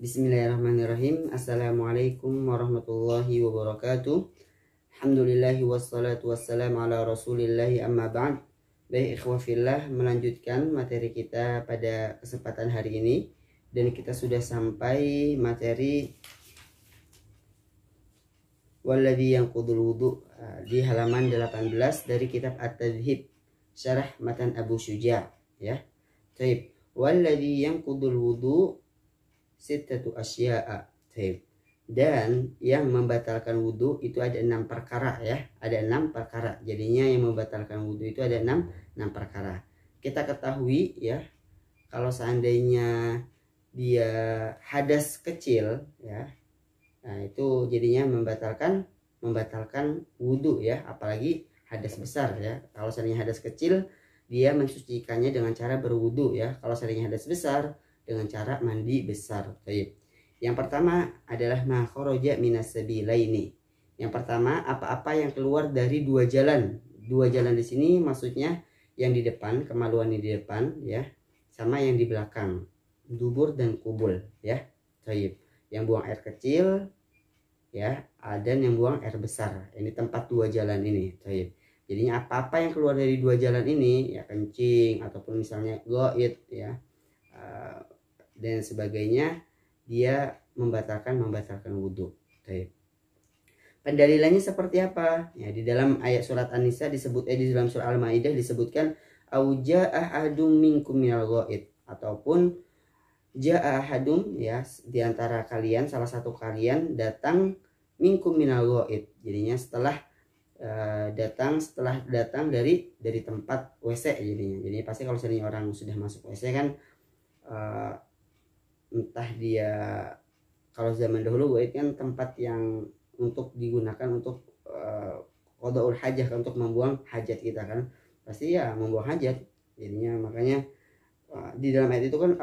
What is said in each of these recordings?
Bismillahirrahmanirrahim Assalamualaikum warahmatullahi wabarakatuh Alhamdulillahi wassalatu wassalamu ala rasulillahi amma ba'd Baik ikhwafillah melanjutkan materi kita pada kesempatan hari ini Dan kita sudah sampai materi Walladhi yang kudul wudu eh, Di halaman 18 dari kitab At-Tadhib Syarah Matan Abu Syuja Ya Taib Walladhi yang kudul wudu sitatu asya'a. Taib. Dan yang membatalkan wudhu itu ada enam perkara ya. Ada enam perkara. Jadinya yang membatalkan wudhu itu ada enam, enam perkara. Kita ketahui ya. Kalau seandainya dia hadas kecil ya. Nah itu jadinya membatalkan membatalkan wudhu ya. Apalagi hadas besar ya. Kalau seandainya hadas kecil dia mensucikannya dengan cara berwudhu ya. Kalau seandainya hadas besar dengan cara mandi besar. Baik. Yang pertama adalah makhoroja ini. Yang pertama apa-apa yang keluar dari dua jalan. Dua jalan di sini maksudnya yang di depan, kemaluan di depan ya, sama yang di belakang, dubur dan kubul ya. Baik. Yang buang air kecil ya, ada yang buang air besar. Ini tempat dua jalan ini. Baik. Jadinya apa-apa yang keluar dari dua jalan ini ya kencing ataupun misalnya goit ya. Eh, dan sebagainya dia membatalkan membatalkan wudhu. Okay. Pendalilannya seperti apa? Ya, di dalam ayat surat An-Nisa disebut eh, di dalam surah Al-Maidah disebutkan auja ahadum minkum minal ghaid ataupun jaa ahadum ya di antara kalian salah satu kalian datang minkum minal ghaid. Jadinya setelah uh, datang setelah datang dari dari tempat WC jadinya. Jadi pasti kalau sering orang sudah masuk WC kan eh, entah dia kalau zaman dahulu itu kan tempat yang untuk digunakan untuk uh, eh, kodaul hajah kan, untuk membuang hajat kita kan pasti ya membuang hajat jadinya makanya uh, di dalam ayat itu kan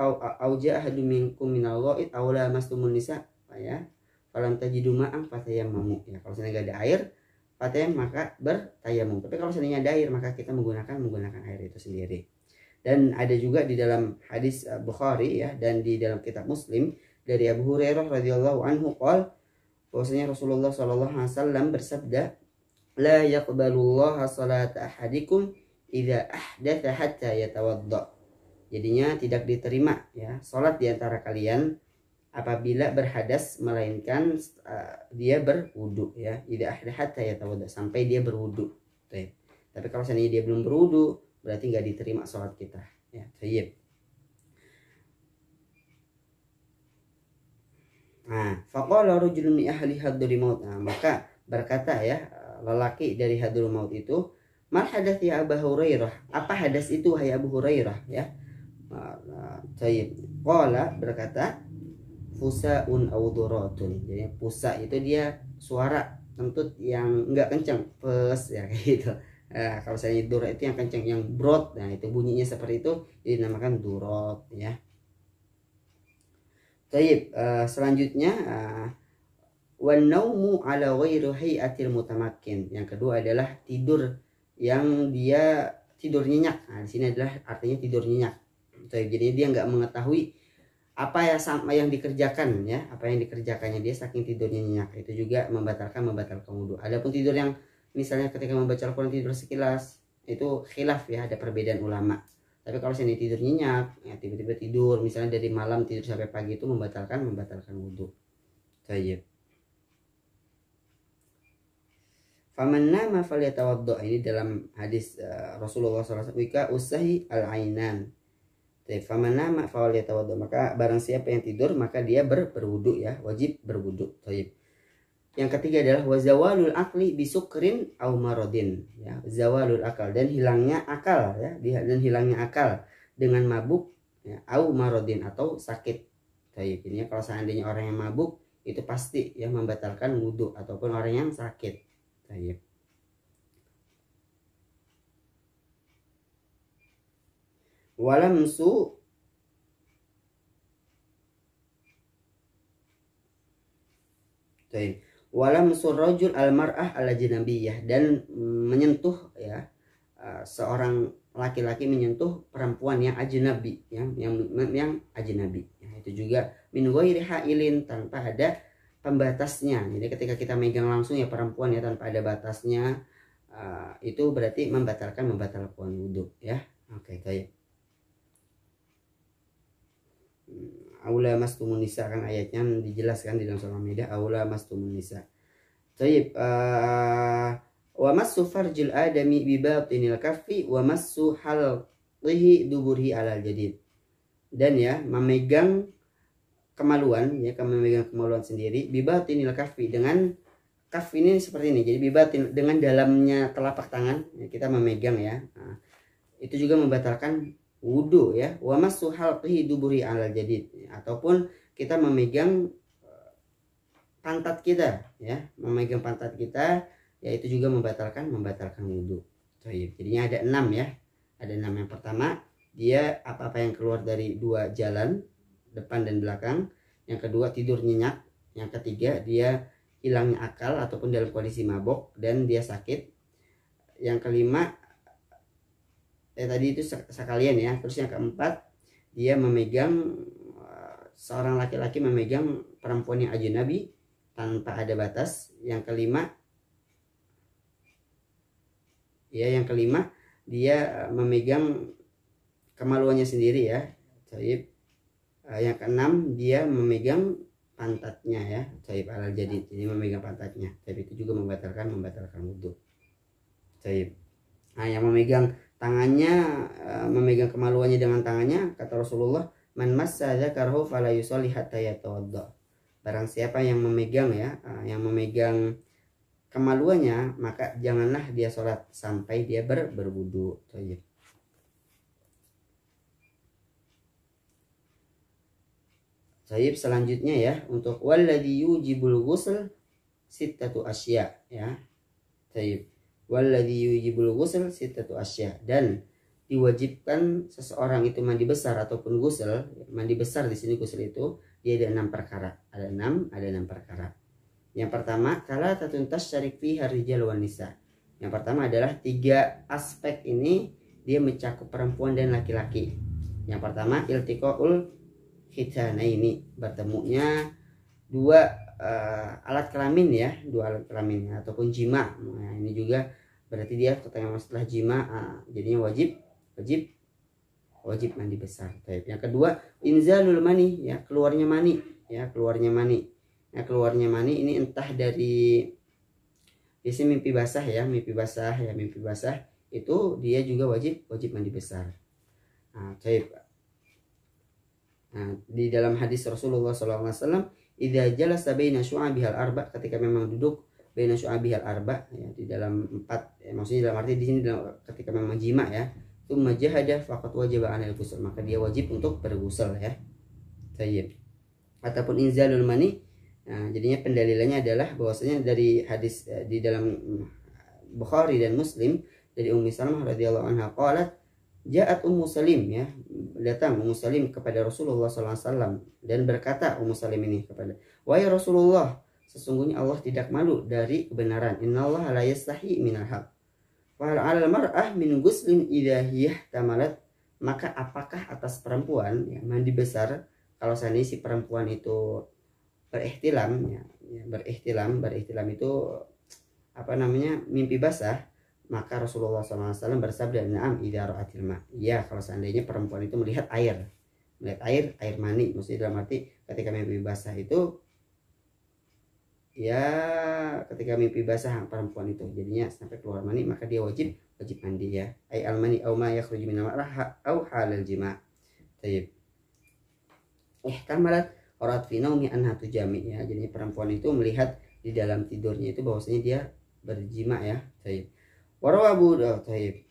auja ahadum minkum minallahi aula mastumun nisa nah ya, ya kalau falam tajidu yang mamu ya kalau saya gak ada air fatayam maka bertayamum tapi kalau seandainya ada air maka kita menggunakan menggunakan air itu sendiri dan ada juga di dalam hadis eh, Bukhari ya dan di dalam kitab Muslim dari Abu Hurairah radhiyallahu anhu qol bahwasanya Rasulullah sallallahu alaihi wasallam bersabda la Allah salat ahadikum idza ahdatha hatta yatawadda jadinya tidak diterima ya salat di antara kalian apabila berhadas melainkan uh, dia berwudu ya idza ahdatha hatta yatawadda sampai dia berwudu ya. tapi kalau seandainya dia belum berwudu berarti nggak diterima sholat kita ya tayyib nah faqala rajulun min ahli hadrul maut nah, maka berkata ya lelaki dari hadir maut itu mal hadas ya Abu Hurairah apa hadas itu wahai Abu Hurairah ya tayyib qala berkata fusa fusaun auduratun jadi fusa itu dia suara kentut yang enggak kencang pes ya kayak gitu Nah, kalau saya durot itu yang kencang yang brot, nah itu bunyinya seperti itu dinamakan durot ya. Taib, uh, selanjutnya uh, naumu ala ghairi hayatil mutamakkin. Yang kedua adalah tidur yang dia tidur nyenyak. Nah, di sini adalah artinya tidur nyenyak. jadi dia nggak mengetahui apa ya sama yang dikerjakan ya, apa yang dikerjakannya dia saking tidurnya nyenyak. Itu juga membatalkan membatalkan wudu. Adapun tidur yang misalnya ketika membaca Al-Quran tidur sekilas itu khilaf ya ada perbedaan ulama tapi kalau sini tidur nyenyak ya tiba-tiba tidur misalnya dari malam tidur sampai pagi itu membatalkan membatalkan wudhu saja Faman nama falyatawaddo ini dalam hadis uh, Rasulullah SAW wika usahi al ainan. Jadi faman nama falyatawaddo maka barang siapa yang tidur maka dia ber, berwudu ya wajib berwudhu Taib. Yang ketiga adalah wazawalul akli bisukrin au marodin. Ya, zawalul akal dan hilangnya akal ya, dan hilangnya akal dengan mabuk ya, au marodin atau sakit. Baik, ini kalau seandainya orang yang mabuk itu pasti yang membatalkan wudhu ataupun orang yang sakit. Baik. su Baik wala surrojul almarah ala jinabiyah dan menyentuh ya eh, seorang laki-laki menyentuh perempuan yang ajnabi yang yang yang ajnabi ya, itu juga min ghairi hailin tanpa ada pembatasnya jadi ketika kita megang langsung ya perempuan ya tanpa ada batasnya uh, itu berarti membatalkan membatalkan wudhu ya oke okay, kayak aula mas tumunisa kan ayatnya dijelaskan di dalam surah Maidah aula mas tumunisa. Taib eh, wa massu farjil adami bi batinil kafi wa suhal lihi duburhi alal jadid. Dan ya memegang kemaluan ya kamu memegang kemaluan sendiri bi batinil kafi dengan kaf ini seperti ini jadi bibatin dengan dalamnya telapak tangan ya, kita memegang ya nah, itu juga membatalkan wudhu ya wa suhal halqihi duburi ala jadid ataupun kita memegang eh, pantat kita ya memegang pantat kita yaitu juga membatalkan membatalkan wudhu jadinya ada enam ya ada enam yang pertama dia apa apa yang keluar dari dua jalan depan dan belakang yang kedua tidur nyenyak yang ketiga dia hilangnya akal ataupun dalam kondisi mabok dan dia sakit yang kelima eh, tadi itu sekalian ya terus yang keempat dia memegang eh, seorang laki-laki memegang perempuan yang nabi tanpa ada batas yang kelima ya yang kelima dia eh, memegang kemaluannya sendiri ya cair eh, yang keenam dia memegang pantatnya ya cair alal jadi jadi memegang pantatnya tapi itu juga membatalkan membatalkan wudhu cair nah yang memegang tangannya eh, memegang kemaluannya dengan tangannya kata Rasulullah man massa karhu fala barang siapa yang memegang ya eh, yang memegang kemaluannya maka janganlah dia sholat sampai dia ber berwudu Tayyib selanjutnya ya untuk waladhi yujibul ghusl sittatu asya ya. Tayyib. Walladhi yujibul gusel sitatu asya. Dan diwajibkan seseorang itu mandi besar ataupun gusel mandi besar di sini gusel itu dia ada enam perkara ada enam ada enam perkara yang pertama kala tatuntas syarik fi harijal wanisa yang pertama adalah tiga aspek ini dia mencakup perempuan dan laki-laki yang pertama iltiqaul khitana ini bertemunya dua uh, alat kelamin ya dua alat kelamin ataupun jima nah, ini juga berarti dia ketika setelah jima uh, jadinya wajib wajib wajib mandi besar Taip. yang kedua inzalul mani ya keluarnya mani ya keluarnya mani ya keluarnya mani ini entah dari isi mimpi basah ya mimpi basah ya mimpi basah itu dia juga wajib wajib mandi besar nah, Nah, di dalam hadis Rasulullah SAW jelas jalasa baina bihal arba ketika memang duduk baina bihal arba ya di dalam empat ya, maksudnya dalam arti di sini dalam, ketika memang jima ya tsumma jahada fakat wajaba 'anil ghusl maka dia wajib untuk bergusel ya tayyib ataupun inzalul mani nah, jadinya pendalilannya adalah bahwasanya dari hadis eh, di dalam Bukhari dan Muslim dari Ummi Salamah radhiyallahu anha qalat Ja'at Ummu Salim ya, datang Ummu Salim kepada Rasulullah SAW dan berkata Ummu Salim ini kepada, "Wahai Rasulullah, sesungguhnya Allah tidak malu dari kebenaran. Innallaha la yastahi minal haq. Wa al mar'ah min guslin idza tamalat." Maka apakah atas perempuan ya, mandi besar kalau seandainya si perempuan itu berihtilam ya, ya berihtilam, berihtilam itu apa namanya? mimpi basah maka Rasulullah SAW bersabda naam idharu ma ya kalau seandainya perempuan itu melihat air melihat air air mani maksudnya dalam arti ketika mimpi basah itu ya ketika mimpi basah perempuan itu jadinya sampai keluar mani maka dia wajib wajib mandi ya ay al mani au ma yakhruju min al au halal jima tayyib eh, kamarat orat fi naumi anha tujami ya jadinya perempuan itu melihat di dalam tidurnya itu bahwasanya dia berjima ya tayyib Warawa Abu Daud. Oh, Taib.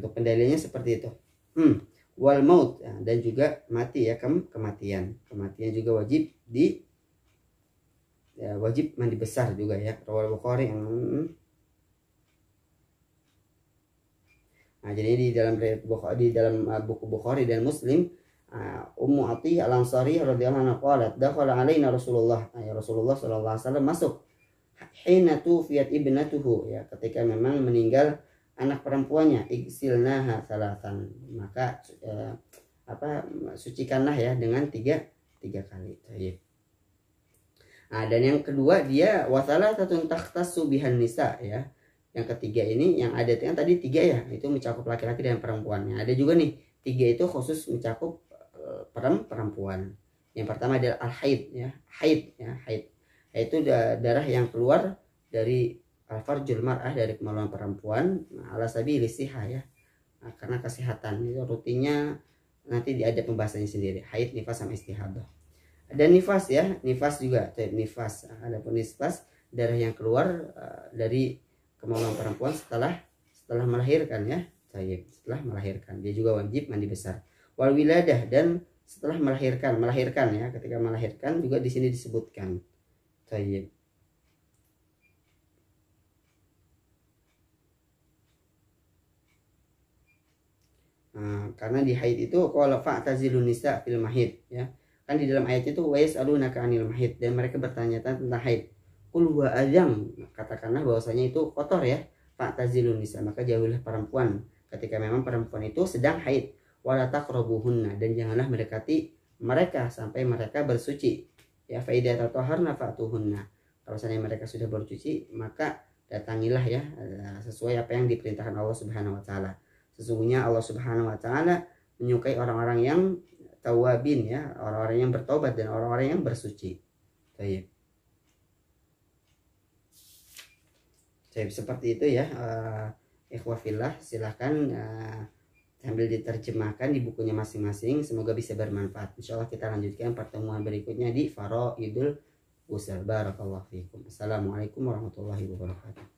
Untuk pendalilannya seperti itu. Hmm. Wal maut ya, dan juga mati ya kem kematian. Kematian juga wajib di ya, wajib mandi besar juga ya. Rawal Bukhari. Hmm. Nah, jadi di dalam di dalam uh, buku Bukhari dan Muslim uh, Ummu Atiyah Al-Ansari radhiyallahu anha qalat dakhala alaina Rasulullah nah, ya Rasulullah sallallahu alaihi wasallam masuk hina tuwfiyat ibnatuhu ya ketika memang meninggal anak perempuannya iksilnaha salatan maka eh, apa sucikanlah ya dengan tiga tiga kali Taib. Nah, dan yang kedua dia wasalah satu takhtasu subihan nisa ya yang ketiga ini yang ada yang tadi tiga ya itu mencakup laki-laki dan perempuannya ada juga nih tiga itu khusus mencakup eh, perempuan yang pertama adalah al haid ya haid ya haid yaitu darah yang keluar dari alfarjul mar'ah dari kemaluan perempuan nah, ala sabi ya nah, karena kesehatan itu rutinnya nanti ada pembahasannya sendiri haid nifas sama istihadah ada nifas ya nifas juga nifas ada pun nifas darah yang keluar uh, dari kemaluan perempuan setelah setelah melahirkan ya Tayyip, setelah melahirkan dia juga wajib mandi besar wal wiladah dan setelah melahirkan melahirkan ya ketika melahirkan juga di sini disebutkan طيب Nah, karena di haid itu qala fa'tazilun nisa fil mahid ya. Kan di dalam ayat itu wa yas'alunaka 'anil mahid dan mereka bertanya tentang haid. Qul huwa azam katakanlah bahwasanya itu kotor ya. Fa'tazilun nisa, maka jauhilah perempuan ketika memang perempuan itu sedang haid. Wala taqrabuhunna dan janganlah mendekati mereka sampai mereka bersuci ya faidah tatoharna fatuhunna kalau seandainya mereka sudah bercuci maka datangilah ya eh, sesuai apa yang diperintahkan Allah Subhanahu wa taala sesungguhnya Allah Subhanahu wa taala menyukai orang-orang yang tawabin ya orang-orang yang bertobat dan orang-orang yang bersuci Baik. Jadi seperti itu ya uh, eh, ikhwafillah silahkan uh, sambil diterjemahkan di bukunya masing-masing. Semoga bisa bermanfaat. Insya Allah kita lanjutkan pertemuan berikutnya di Faro Idul Usal Barakallahu Assalamualaikum warahmatullahi wabarakatuh.